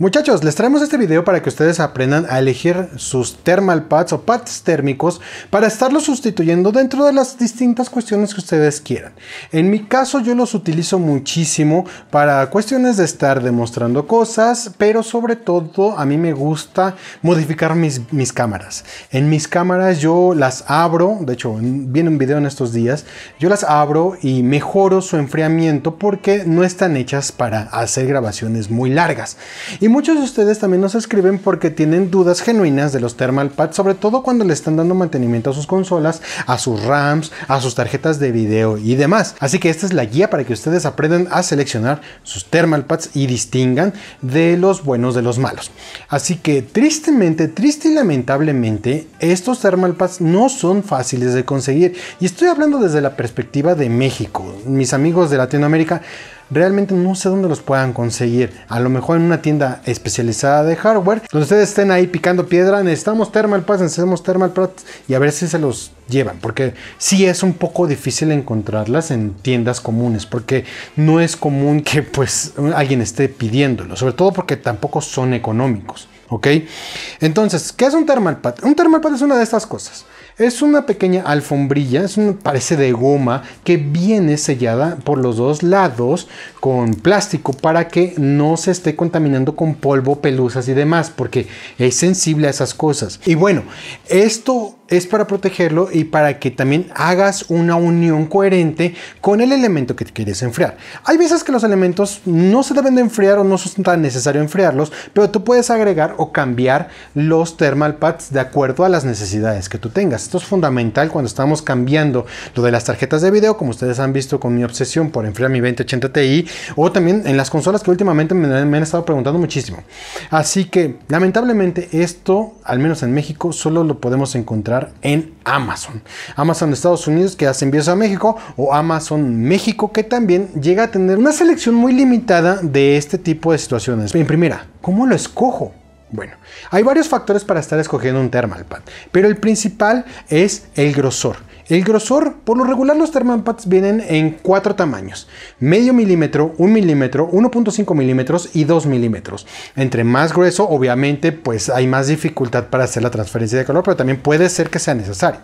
Muchachos, les traemos este video para que ustedes aprendan a elegir sus thermal pads o pads térmicos para estarlos sustituyendo dentro de las distintas cuestiones que ustedes quieran. En mi caso yo los utilizo muchísimo para cuestiones de estar demostrando cosas, pero sobre todo a mí me gusta modificar mis, cámaras. En mis cámaras yo las abro, de hecho viene un video en estos días, yo las abro y mejoro su enfriamiento porque no están hechas para hacer grabaciones muy largas. Y muchos de ustedes también nos escriben porque tienen dudas genuinas de los thermal pads, sobre todo cuando le están dando mantenimiento a sus consolas, a sus RAMs, a sus tarjetas de video y demás. Así que esta es la guía para que ustedes aprendan a seleccionar sus thermal pads y distingan de los buenos de los malos. Así que tristemente, triste y lamentablemente, estos thermal pads no son fáciles de conseguir. Y estoy hablando desde la perspectiva de México. Mis amigos de Latinoamérica realmente no sé dónde los puedan conseguir. A lo mejor en una tienda especializada de hardware. Donde ustedes estén ahí picando piedra, necesitamos Thermal Pads, necesitamos Thermal y a ver si se los llevan. Porque sí es un poco difícil encontrarlas en tiendas comunes. Porque no es común que pues alguien esté pidiéndolo. Sobre todo porque tampoco son económicos. ¿Ok? Entonces, ¿qué es un Thermal Un Thermal Pad es una de estas cosas. Es una pequeña alfombrilla, es parece de goma, que viene sellada por los dos lados con plástico para que no se esté contaminando con polvo, pelusas y demás, porque es sensible a esas cosas. Y bueno, esto es para protegerlo y para que también hagas una unión coherente con el elemento que quieres enfriar. Hay veces que los elementos no se deben de enfriar o no son tan necesario enfriarlos, pero tú puedes agregar o cambiar los thermal pads de acuerdo a las necesidades que tú tengas. Esto es fundamental cuando estamos cambiando lo de las tarjetas de video, como ustedes han visto con mi obsesión por enfriar mi 2080 Ti, o también en las consolas que últimamente me, han estado preguntando muchísimo. Así que lamentablemente esto, al menos en México, solo lo podemos encontrar en Amazon. Amazon de Estados Unidos que hace envíos a México o Amazon México que también llega a tener una selección muy limitada de este tipo de situaciones. En primera, ¿cómo lo escojo? Bueno, hay varios factores para estar escogiendo un thermal pad, pero el principal es el grosor. El grosor, por lo regular los thermopads vienen en cuatro tamaños, medio milímetro, un milímetro, 1.5 milímetros y 2 milímetros. Entre más grueso, obviamente, pues hay más dificultad para hacer la transferencia de color pero también puede ser que sea necesario.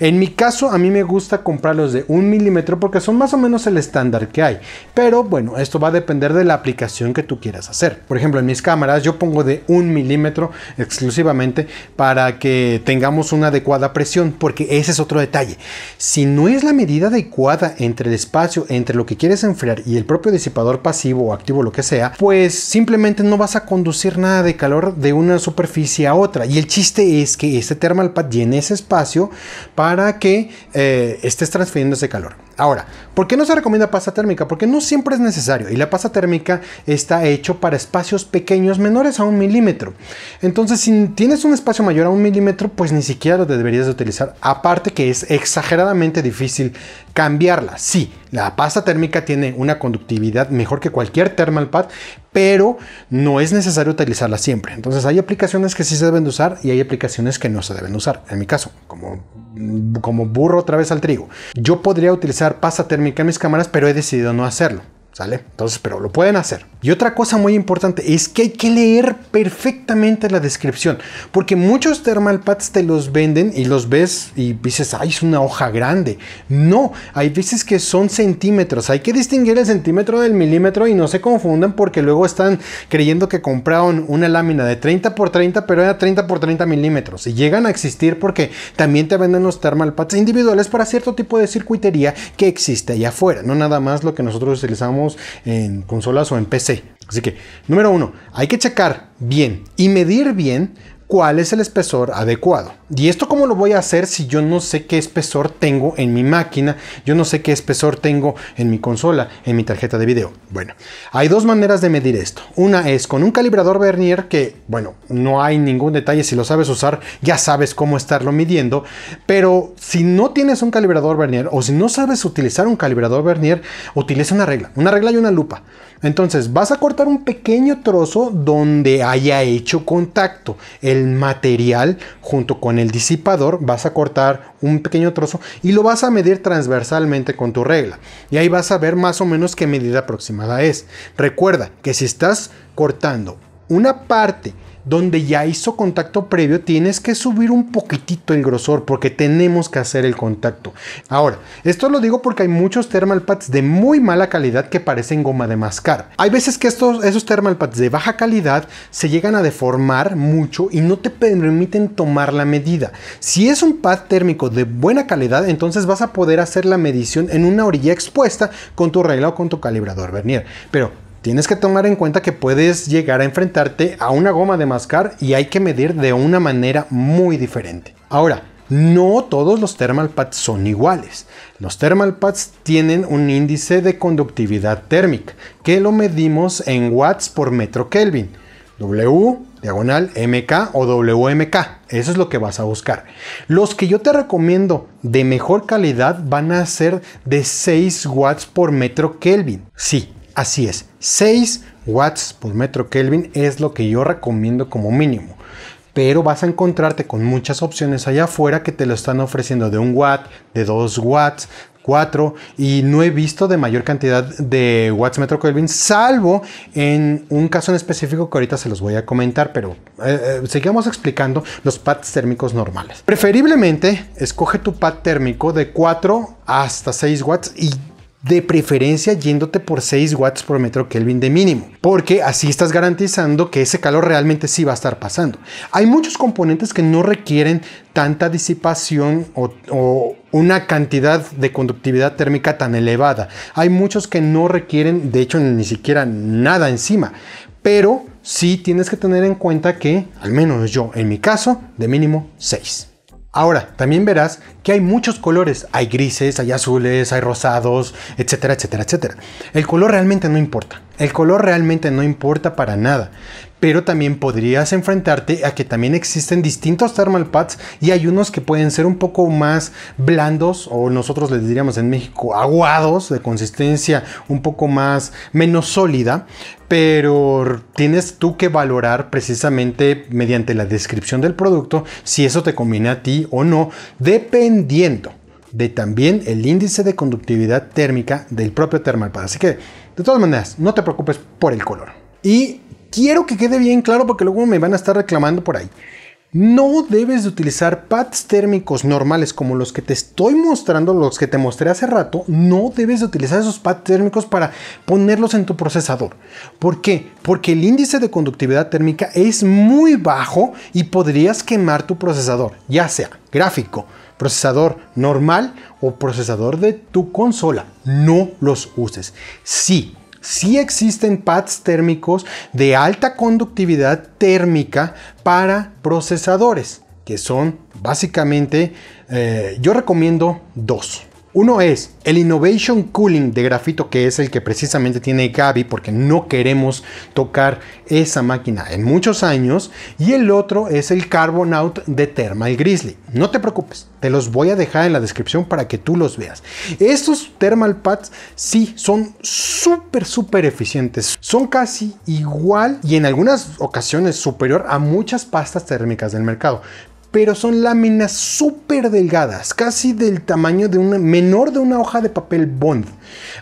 En mi caso, a mí me gusta comprarlos de un milímetro porque son más o menos el estándar que hay, pero bueno, esto va a depender de la aplicación que tú quieras hacer. Por ejemplo, en mis cámaras yo pongo de un milímetro exclusivamente para que tengamos una adecuada presión, porque ese es otro detalle. Si no es la medida adecuada entre el espacio, entre lo que quieres enfriar y el propio disipador pasivo o activo, lo que sea, pues simplemente no vas a conducir nada de calor de una superficie a otra. Y el chiste es que este thermal pad llene ese espacio para que eh, estés transfiriendo ese calor. Ahora, ¿por qué no se recomienda pasta térmica? Porque no siempre es necesario y la pasta térmica está hecha para espacios pequeños menores a un milímetro. Entonces, si tienes un espacio mayor a un milímetro, pues ni siquiera lo deberías utilizar. Aparte que es exacto exageradamente difícil cambiarla. Sí, la pasta térmica tiene una conductividad mejor que cualquier thermal pad, pero no es necesario utilizarla siempre. Entonces hay aplicaciones que sí se deben usar y hay aplicaciones que no se deben usar. En mi caso, como, como burro otra vez al trigo. Yo podría utilizar pasta térmica en mis cámaras, pero he decidido no hacerlo. ¿Sale? Entonces, pero lo pueden hacer. Y otra cosa muy importante es que hay que leer perfectamente la descripción, porque muchos thermal pads te los venden y los ves y dices, ay, es una hoja grande. No, hay veces que son centímetros, hay que distinguir el centímetro del milímetro y no se confundan porque luego están creyendo que compraron una lámina de 30 por 30, pero era 30 x 30 milímetros y llegan a existir porque también te venden los thermal pads individuales para cierto tipo de circuitería que existe allá afuera, no nada más lo que nosotros utilizamos en consolas o en PC. Así que, número uno, hay que checar bien y medir bien cuál es el espesor adecuado. ¿Y esto cómo lo voy a hacer si yo no sé qué espesor tengo en mi máquina? Yo no sé qué espesor tengo en mi consola, en mi tarjeta de video. Bueno, hay dos maneras de medir esto. Una es con un calibrador vernier que, bueno, no hay ningún detalle. Si lo sabes usar, ya sabes cómo estarlo midiendo. Pero si no tienes un calibrador vernier o si no sabes utilizar un calibrador vernier, utiliza una regla. Una regla y una lupa. Entonces vas a cortar un pequeño trozo donde haya hecho contacto el material junto con el disipador vas a cortar un pequeño trozo y lo vas a medir transversalmente con tu regla. Y ahí vas a ver más o menos qué medida aproximada es. Recuerda que si estás cortando una parte donde ya hizo contacto previo, tienes que subir un poquitito el grosor porque tenemos que hacer el contacto. Ahora, esto lo digo porque hay muchos thermal pads de muy mala calidad que parecen goma de mascar. Hay veces que estos, esos thermal pads de baja calidad se llegan a deformar mucho y no te permiten tomar la medida. Si es un pad térmico de buena calidad, entonces vas a poder hacer la medición en una orilla expuesta con tu regla o con tu calibrador vernier. Pero Tienes que tomar en cuenta que puedes llegar a enfrentarte a una goma de mascar y hay que medir de una manera muy diferente. Ahora, no todos los thermal pads son iguales. Los thermal pads tienen un índice de conductividad térmica que lo medimos en watts por metro Kelvin. W diagonal MK o WMK. Eso es lo que vas a buscar. Los que yo te recomiendo de mejor calidad van a ser de 6 watts por metro Kelvin. Sí, Así es, 6 watts por metro Kelvin es lo que yo recomiendo como mínimo. Pero vas a encontrarte con muchas opciones allá afuera que te lo están ofreciendo de 1 watt, de 2 watts, 4 y no he visto de mayor cantidad de watts metro Kelvin, salvo en un caso en específico que ahorita se los voy a comentar, pero eh, eh, seguimos explicando los pads térmicos normales. Preferiblemente escoge tu pad térmico de 4 hasta 6 watts y de preferencia yéndote por 6 watts por metro Kelvin de mínimo, porque así estás garantizando que ese calor realmente sí va a estar pasando. Hay muchos componentes que no requieren tanta disipación o, una cantidad de conductividad térmica tan elevada. Hay muchos que no requieren, de hecho, ni siquiera nada encima, pero sí tienes que tener en cuenta que, al menos yo, en mi caso, de mínimo 6. Ahora, también verás que hay muchos colores. Hay grises, hay azules, hay rosados, etcétera, etcétera, etcétera. El color realmente no importa. El color realmente no importa para nada, pero también podrías enfrentarte a que también existen distintos thermal pads y hay unos que pueden ser un poco más blandos o nosotros les diríamos en México aguados, de consistencia un poco más menos sólida, pero tienes tú que valorar precisamente mediante la descripción del producto si eso te combina a ti o no, dependiendo de también el índice de conductividad térmica del propio thermal pad. Así que de todas maneras, no te preocupes por el color. Y quiero que quede bien claro porque luego me van a estar reclamando por ahí. No debes de utilizar pads térmicos normales como los que te estoy mostrando, los que te mostré hace rato. No debes de utilizar esos pads térmicos para ponerlos en tu procesador. ¿Por qué? Porque el índice de conductividad térmica es muy bajo y podrías quemar tu procesador, ya sea gráfico, procesador normal o procesador de tu consola. No los uses. Sí, sí existen pads térmicos de alta conductividad térmica para procesadores, que son básicamente, eh, yo recomiendo dos. Uno es el Innovation Cooling de grafito, que es el que precisamente tiene Gaby, porque no queremos tocar esa máquina en muchos años. Y el otro es el Carbon Out de Thermal Grizzly. No te preocupes, te los voy a dejar en la descripción para que tú los veas. Estos Thermal Pads sí son súper, súper eficientes. Son casi igual y en algunas ocasiones superior a muchas pastas térmicas del mercado pero son láminas súper delgadas, casi del tamaño de una menor de una hoja de papel bond.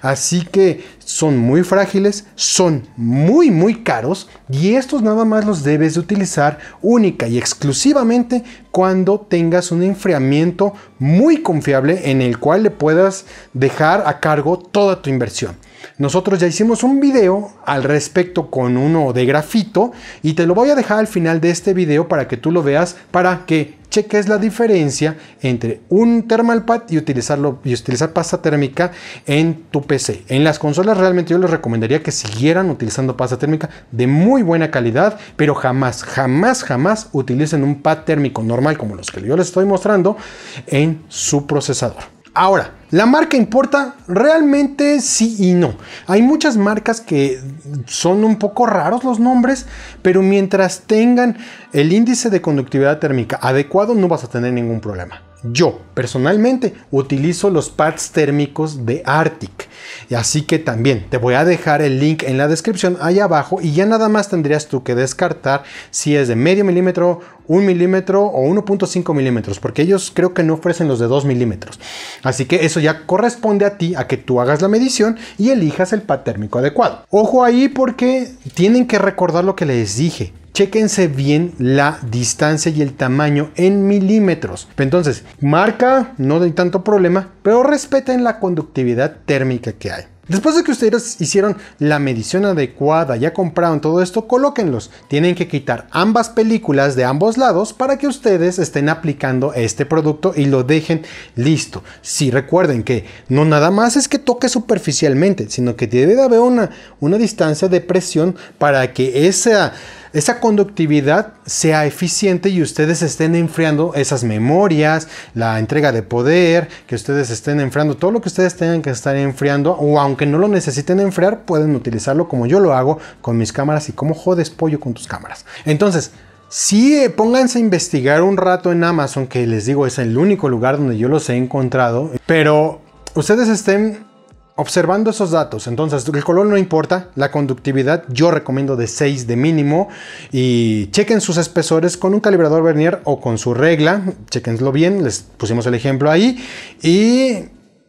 Así que son muy frágiles, son muy muy caros y estos nada más los debes de utilizar única y exclusivamente cuando tengas un enfriamiento muy confiable en el cual le puedas dejar a cargo toda tu inversión. Nosotros ya hicimos un video al respecto con uno de grafito y te lo voy a dejar al final de este video para que tú lo veas para que cheques la diferencia entre un thermal pad y, utilizarlo, y utilizar pasta térmica en tu PC. En las consolas realmente yo les recomendaría que siguieran utilizando pasta térmica de muy buena calidad, pero jamás, jamás, jamás utilicen un pad térmico normal como los que yo les estoy mostrando en su procesador. Ahora, ¿la marca importa? Realmente sí y no. Hay muchas marcas que son un poco raros los nombres, pero mientras tengan el índice de conductividad térmica adecuado no vas a tener ningún problema. Yo personalmente utilizo los pads térmicos de Arctic, así que también te voy a dejar el link en la descripción ahí abajo y ya nada más tendrías tú que descartar si es de medio milímetro, un milímetro o 1.5 milímetros, porque ellos creo que no ofrecen los de 2 milímetros. Así que eso ya corresponde a ti, a que tú hagas la medición y elijas el pad térmico adecuado. Ojo ahí porque tienen que recordar lo que les dije Chéquense bien la distancia y el tamaño en milímetros. Entonces, marca, no hay tanto problema, pero respeten la conductividad térmica que hay. Después de que ustedes hicieron la medición adecuada, ya compraron todo esto, colóquenlos. Tienen que quitar ambas películas de ambos lados para que ustedes estén aplicando este producto y lo dejen listo. Si sí, recuerden que no nada más es que toque superficialmente, sino que debe haber una, una distancia de presión para que esa esa conductividad sea eficiente y ustedes estén enfriando esas memorias, la entrega de poder, que ustedes estén enfriando todo lo que ustedes tengan que estar enfriando o aunque no lo necesiten enfriar, pueden utilizarlo como yo lo hago con mis cámaras y como jodes pollo con tus cámaras. Entonces, si sí, pónganse a investigar un rato en Amazon, que les digo es el único lugar donde yo los he encontrado, pero ustedes estén Observando esos datos, entonces el color no importa, la conductividad yo recomiendo de 6 de mínimo y chequen sus espesores con un calibrador vernier o con su regla, chequenlo bien, les pusimos el ejemplo ahí y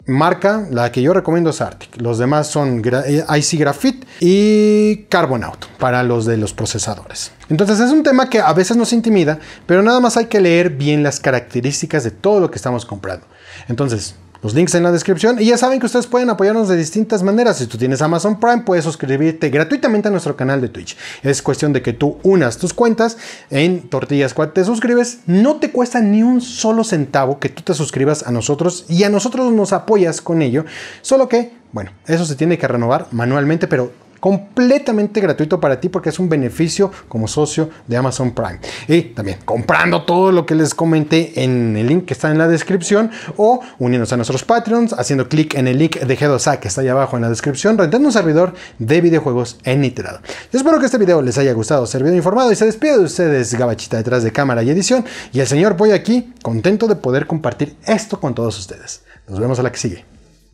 marca, la que yo recomiendo es Arctic, los demás son eh, IC Graphite y auto para los de los procesadores. Entonces es un tema que a veces nos intimida, pero nada más hay que leer bien las características de todo lo que estamos comprando. Entonces, los links en la descripción. Y ya saben que ustedes pueden apoyarnos de distintas maneras. Si tú tienes Amazon Prime, puedes suscribirte gratuitamente a nuestro canal de Twitch. Es cuestión de que tú unas tus cuentas en Tortillas Cuad te suscribes. No te cuesta ni un solo centavo que tú te suscribas a nosotros y a nosotros nos apoyas con ello. Solo que, bueno, eso se tiene que renovar manualmente, pero completamente gratuito para ti porque es un beneficio como socio de Amazon Prime. Y también comprando todo lo que les comenté en el link que está en la descripción o uniéndose a nuestros Patreons, haciendo clic en el link de G2A que está ahí abajo en la descripción, rentando un servidor de videojuegos en iterado. espero que este video les haya gustado, servido informado y se despide de ustedes Gabachita detrás de cámara y edición y el señor Boy aquí, contento de poder compartir esto con todos ustedes. Nos vemos a la que sigue.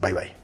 Bye bye.